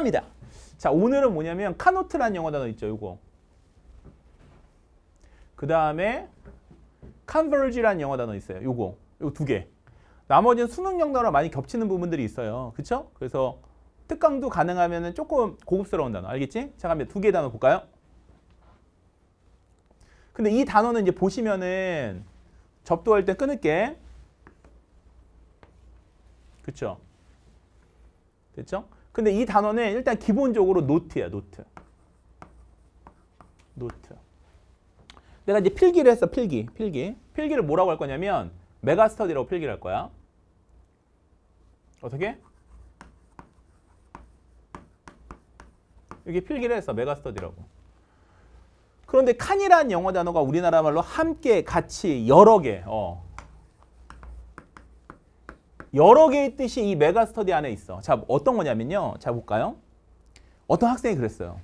시니다 자, 오늘은 뭐냐면 카노트라는 영어 단어 있죠, 요거. 그 다음에 c o n v 라는 영어 단어 있어요. 요거, 요거 두 개. 나머지는 수능 영어랑 많이 겹치는 부분들이 있어요. 그쵸? 그래서 특강도 가능하면 조금 고급스러운 단어. 알겠지? 자, 그럼 두개 단어 볼까요? 근데 이 단어는 이제 보시면은 접두할 때 끊을게. 그쵸? 됐죠? 근데 이 단어는 일단 기본적으로 노트야, 노트. 노트. 내가 이제 필기를 했어, 필기. 필기. 필기를 뭐라고 할 거냐면 메가스터디라고 필기를 할 거야. 어떻게? 여기 필기를 했어, 메가스터디라고. 그런데 칸이란 영어 단어가 우리나라 말로 함께, 같이, 여러 개, 어, 여러 개의 뜻이 이 메가스터디 안에 있어. 자, 어떤 거냐면요. 자, 볼까요? 어떤 학생이 그랬어요.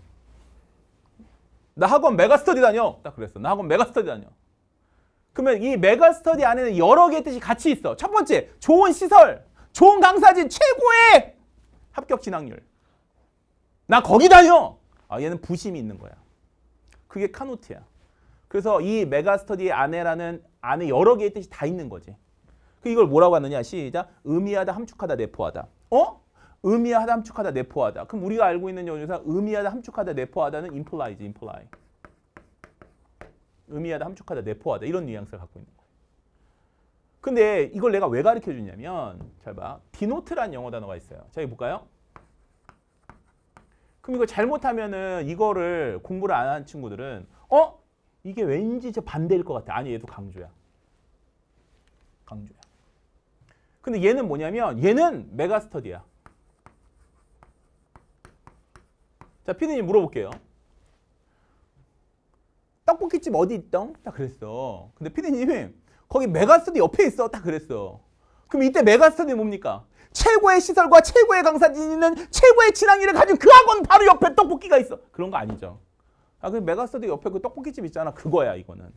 나 학원 메가스터디 다녀. 딱 그랬어. 나 학원 메가스터디 다녀. 그러면 이 메가스터디 안에는 여러 개의 뜻이 같이 있어. 첫 번째, 좋은 시설, 좋은 강사진, 최고의 합격 진학률. 나 거기 다녀. 아, 얘는 부심이 있는 거야. 그게 카노트야. 그래서 이 메가스터디 안에라는 안에 여러 개의 뜻이 다 있는 거지. 그 이걸 뭐라고 하느냐 시작 의미하다 함축하다 내포하다 어? 의미하다 함축하다 내포하다 그럼 우리가 알고 있는 연유사 의미하다 함축하다 내포하다는 i m p l i e imply 의미하다 함축하다 내포하다 이런 뉘앙스를 갖고 있는 근데 이걸 내가 왜 가르쳐 주냐면 잘봐 디노트란 영어 단어가 있어요 자 여기 볼까요 그럼 이거 잘못하면은 이거를 공부를 안 한 친구들은 어? 이게 왠지 저 반대일 것 같아. 아니 얘도 강조야. 강조야. 근데 얘는 뭐냐면 얘는 메가스터디야. 자, 피디님 물어볼게요. 떡볶이집 어디 있던? 딱 그랬어. 근데 피디님 거기 메가스터디 옆에 있어. 딱 그랬어. 그럼 이때 메가스터디 뭡니까? 최고의 시설과 최고의 강사진이 있는 최고의 진학이를 가진 그 학원 바로 옆에 떡볶이가 있어. 그런 거 아니죠. 아, 그 메가스터디 옆에 그 떡볶이집 있잖아. 그거야, 이거는.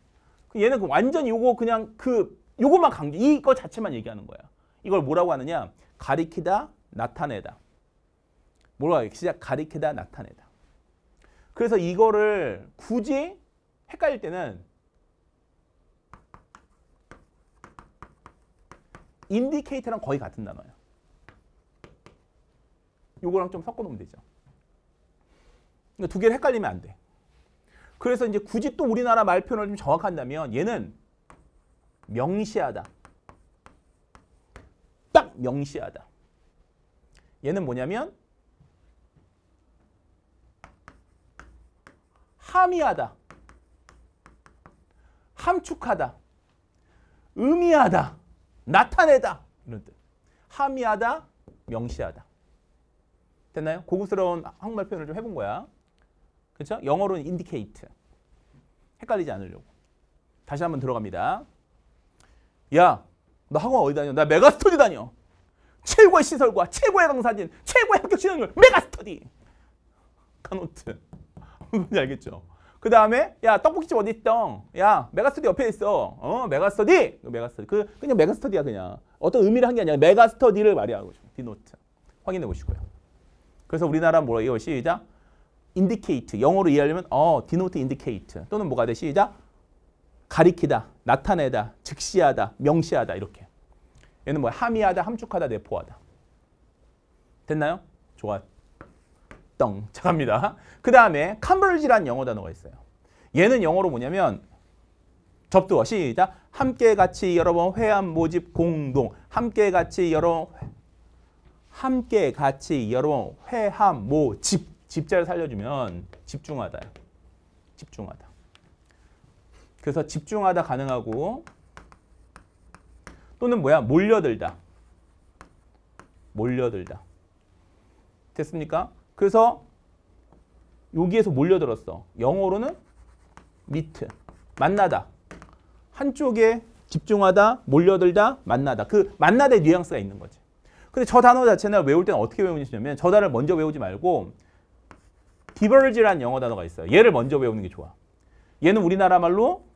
그 얘는 그 완전 요거 그냥 그 요거만 강조. 이거 자체만 얘기하는 거야. 이걸 뭐라고 하느냐? 가리키다, 나타내다. 뭐라고 하겠 시작 가리키다, 나타내다. 그래서 이거를 굳이 헷갈릴 때는 인디케이터랑 거의 같은 단어예요. 요거랑 좀 섞어놓으면 되죠. 그러니까 두 개를 헷갈리면 안 돼. 그래서 이제 굳이 또 우리나라 말 표현을 좀 정확한다면 얘는 명시하다. 딱 명시하다. 얘는 뭐냐면 함의하다. 함축하다. 의미하다. 나타내다. 이런 뜻. 함의하다. 명시하다. 됐나요? 고급스러운 한국말 표현을 좀 해본 거야. 그렇죠? 영어로는 indicate. 헷갈리지 않으려고. 다시 한번 들어갑니다. 야, 너 학원 어디 다녀? 나 메가스터디 다녀. 최고의 시설과 최고의 강사진, 최고의 합격 신학률, 메가스터디. 카노트. 뭔지 알겠죠? 그 다음에 야 떡볶이집 어디 있어? 야 메가스터디 옆에 있어. 어 메가스터디. 그 메가스터디. 그 그냥 메가스터디야 그냥. 어떤 의미를 한 게 아니라 메가스터디를 말이하고 디노트. 확인해 보시고요. 그래서 우리나라 뭐라 이거 시작. 인디케이트 영어로 이해하려면 어 디노트 인디케이트 또는 뭐가 돼 시작 가리키다, 나타내다, 즉시하다, 명시하다 이렇게. 얘는 뭐 함의하다, 함축하다, 내포하다. 됐나요? 좋아요. 떡. 자, 갑니다. 그 다음에 컨버지란 영어 단어가 있어요. 얘는 영어로 뭐냐면 접두어 시작. 함께 같이 여러 번 회한 모집 공동. 함께 같이 여러 번 함께 같이 여러 번 회함 모집. 집자를 살려주면 집중하다. 집중하다. 그래서 집중하다 가능하고 또는 뭐야? 몰려들다. 몰려들다. 됐습니까? 그래서 여기에서 몰려들었어. 영어로는 미트, 만나다. 한쪽에 집중하다, 몰려들다, 만나다. 그 만나다의 뉘앙스가 있는 거지. 근데 저 단어 자체는 외울 때는 어떻게 외우시냐면 저 단어를 먼저 외우지 말고 d i v e 라는 영어 단어가 있어요. 얘를 먼저 외우는 게 좋아. 얘는 우리나라 말로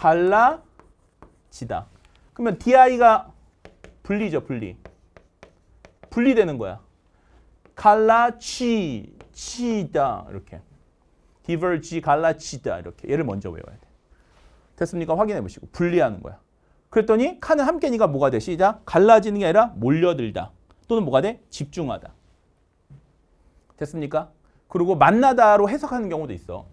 갈라지다. 그러면 di가 분리죠, 분리. 분리되는 거야. 갈라치다 이렇게. diverge, 갈라치다 이렇게. 얘를 먼저 외워야 돼. 됐습니까? 확인해 보시고 분리하는 거야. 그랬더니 칸은 함께니까 뭐가 되 시작. 갈라지는 게 아니라 몰려들다. 또는 뭐가 돼? 집중하다. 됐습니까? 그리고 만나다로 해석하는 경우도 있어.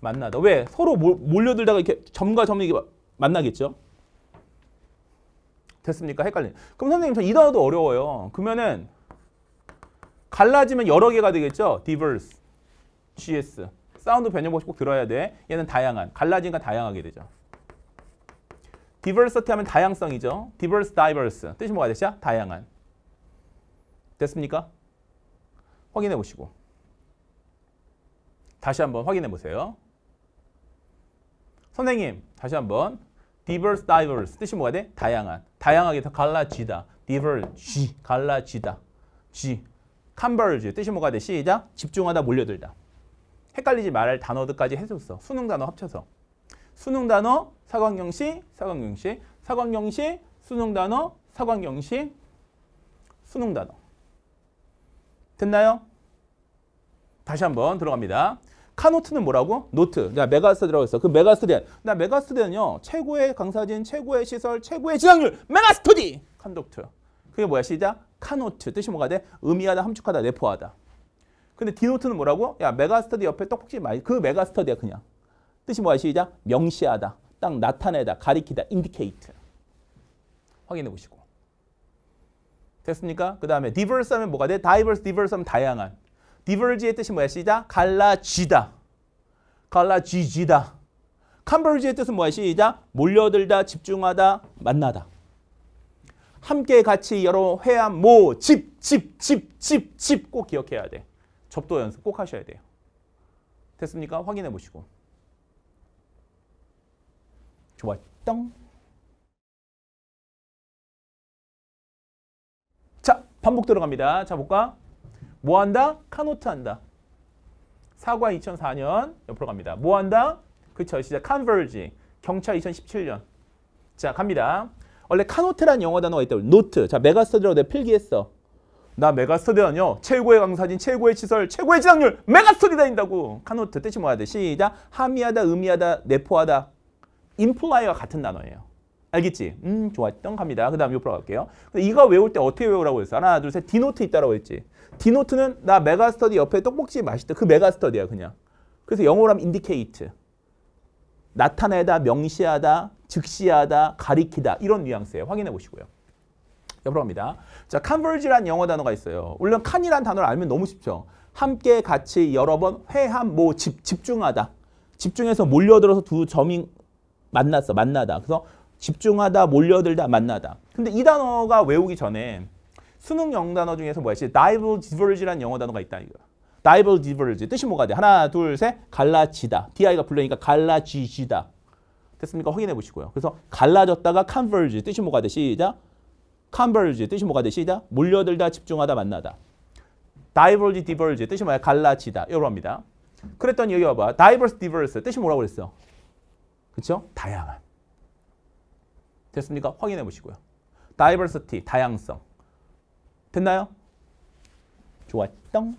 만나다. 왜? 서로 몰려들다가 이렇게 점과 점이 만나겠죠. 됐습니까? 헷갈리네. 그럼 선생님 저이 단어도 어려워요. 그러면은 갈라지면 여러 개가 되겠죠? diverse, gs. 사운드 변형 법칙 꼭 들어야 돼. 얘는 다양한. 갈라지니까 다양하게 되죠. diversity 하면 다양성이죠. diverse, diverse. 뜻이 뭐가 되죠? 다양한. 됐습니까? 확인해 보시고. 다시 한번 확인해 보세요. 선생님 다시 한번 diverse, diverse 뜻이 뭐가 돼? 다양한. 다양하게 더 갈라지다. diverge, 갈라지다. g, converge 뜻이 뭐가 돼? 시작. 집중하다, 몰려들다. 헷갈리지 말 단어들까지 해줬어. 수능 단어 합쳐서. 수능 단어, 사관경시, 사관경시, 사관경시, 수능 단어, 사관경시, 수능 단어. 됐나요? 다시 한번 들어갑니다. 카노트는 뭐라고? 노트. 그 메가스들라고 했어. 그 메가스덴. 나 메가스덴은요. 최고의 강사진, 최고의 시설, 최고의 지상률. 메가스터디. 컨덕트. 그게 뭐야? 시작. 카노트. 뜻이 뭐가 돼? 의미하다, 함축하다, 내포하다. 근데 디노트는 뭐라고? 야, 메가스터디 옆에 떡볶이 많그 메가스터디야 그냥. 뜻이 뭐야? 시작. 명시하다. 딱 나타내다, 가리키다, 인디케이트. 확인해 보시고. 됐습니까? 그 다음에 d i v 하면 뭐가 돼? diverse, 하면 다양한. diverge의 뜻이 뭐야? 시작. 갈라지다. 갈라지지다. converge의 뜻은 뭐야? 시작. 몰려들다, 집중하다, 만나다. 함께 같이 여러 회한 모, 집, 집, 집, 집, 집꼭 기억해야 돼. 접도 연습 꼭 하셔야 돼요. 됐습니까? 확인해 보시고. 좋았던 자, 반복 들어갑니다. 자, 볼까? 뭐 한다? 카노트 한다. 사과 2004년 옆으로 갑니다. 뭐 한다? 그쵸. 시작. 컨버지 경찰 2017년. 자, 갑니다. 원래 카노트란 영어 단어가 있다고. 노트. 자, 메가스터디라고 내가 필기했어. 나 메가스터디라뇨. 최고의 강사진, 최고의 시설, 최고의 지상률. 메가스터디 다닌다고. 카노트 뜻이 뭐야 돼? 시작. 함의하다, 의미하다, 내포하다. 인플라이와 같은 단어예요. 알겠지? 음, 좋았던 갑니다. 그 다음 옆으로 갈게요. 이거 외울 때 어떻게 외우라고 했어? 하나, 둘, 셋. 디노트 있다라고 했지. 디노트는 나 메가스터디 옆에 떡볶이 맛있다. 그 메가스터디야 그냥. 그래서 영어로 하면 인디케이트. 나타내다, 명시하다, 즉시하다, 가리키다 이런 뉘앙스예요. 확인해 보시고요. 옆으로 갑니다. 자, converge란 영어 단어가 있어요. 물론 칸이란 단어를 알면 너무 쉽죠. 함께 같이 여러 번 회함 뭐 집, 집중하다. 집중해서 몰려들어서 두 점이 만났어. 만나다. 그래서 집중하다, 몰려들다, 만나다. 근데 이 단어가 외우기 전에 수능 영단어 중에서 뭐였지? dival diverge라는 영어 단어가 있다 이거. dival diverge 뜻이 뭐가 돼? 하나 둘셋 갈라지다. di가 불러니까 갈라지지다. 됐습니까? 확인해 보시고요. 그래서 갈라졌다가 converge 뜻이 뭐가 돼? 시작. converge 뜻이 뭐가 돼? 시작. 몰려들다 집중하다 만나다. diverge diverge 뜻이 뭐야? 갈라지다. 이러합니다. 그랬더니 여기 와봐. diverse diverse 뜻이 뭐라고 그랬어? 그렇죠? 다양한. 됐습니까? 확인해 보시고요. diversity 다양성. 됐나요? 좋았죠?